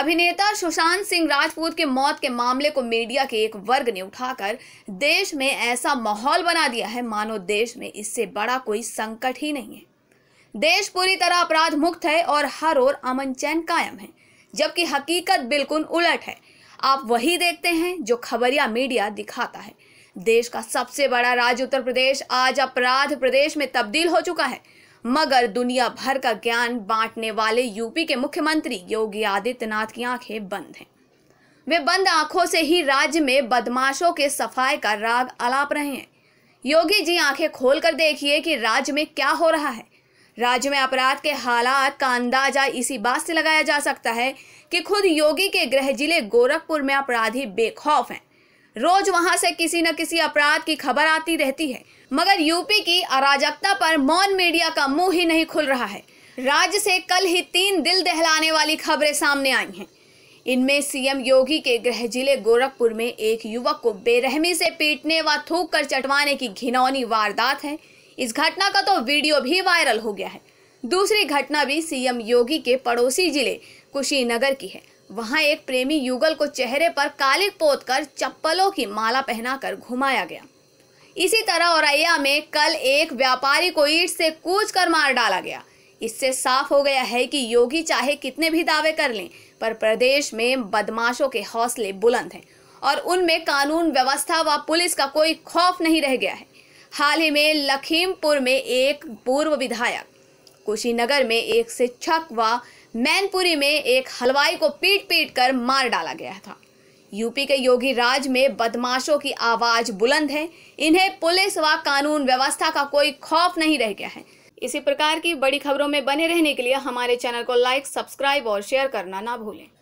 अभिनेता सुशांत सिंह राजपूत के मौत के मामले को मीडिया के एक वर्ग ने उठाकर देश में ऐसा माहौल बना दिया है मानो देश में इससे बड़ा कोई संकट ही नहीं है देश पूरी तरह अपराध मुक्त है और हर ओर अमन चैन कायम है जबकि हकीकत बिल्कुल उलट है आप वही देखते हैं जो खबरिया मीडिया दिखाता है देश का सबसे बड़ा राज्य उत्तर प्रदेश आज अपराध प्रदेश में तब्दील हो चुका है मगर दुनिया भर का ज्ञान बांटने वाले यूपी के मुख्यमंत्री योगी आदित्यनाथ की आंखें बंद हैं वे बंद आंखों से ही राज्य में बदमाशों के सफाई का राग अलाप रहे हैं योगी जी आंखें खोल कर देखिए कि राज्य में क्या हो रहा है राज्य में अपराध के हालात का अंदाजा इसी बात से लगाया जा सकता है कि खुद योगी के गृह जिले गोरखपुर में अपराधी बेखौफ हैं रोज वहां से किसी न किसी अपराध की खबर आती रहती है मगर यूपी की अराजकता पर मौन मीडिया का मुंह ही नहीं खुल रहा है राज्य से कल ही तीन दिल दहलाने वाली खबरें सामने आई हैं इनमें सीएम योगी के गृह जिले गोरखपुर में एक युवक को बेरहमी से पीटने व थूक कर चटवाने की घिनौनी वारदात है इस घटना का तो वीडियो भी वायरल हो गया है दूसरी घटना भी सीएम योगी के पड़ोसी जिले कुशीनगर की है वहां एक प्रेमी युगल को चेहरे पर काले पोत कर चप्पलों की माला पहनाकर घुमाया गया इसी तरह औरैया में कल एक व्यापारी को ईट से कूच कर मार डाला गया इससे साफ हो गया है कि योगी चाहे कितने भी दावे कर लें पर प्रदेश में बदमाशों के हौसले बुलंद हैं और उनमें कानून व्यवस्था व पुलिस का कोई खौफ नहीं रह गया है हाल ही में लखीमपुर में एक पूर्व विधायक कुशीनगर में एक शिक्षक व मैनपुरी में एक हलवाई को पीट पीट कर मार डाला गया था यूपी के योगी राज में बदमाशों की आवाज बुलंद है इन्हें पुलिस व कानून व्यवस्था का कोई खौफ नहीं रह गया है इसी प्रकार की बड़ी खबरों में बने रहने के लिए हमारे चैनल को लाइक सब्सक्राइब और शेयर करना ना भूलें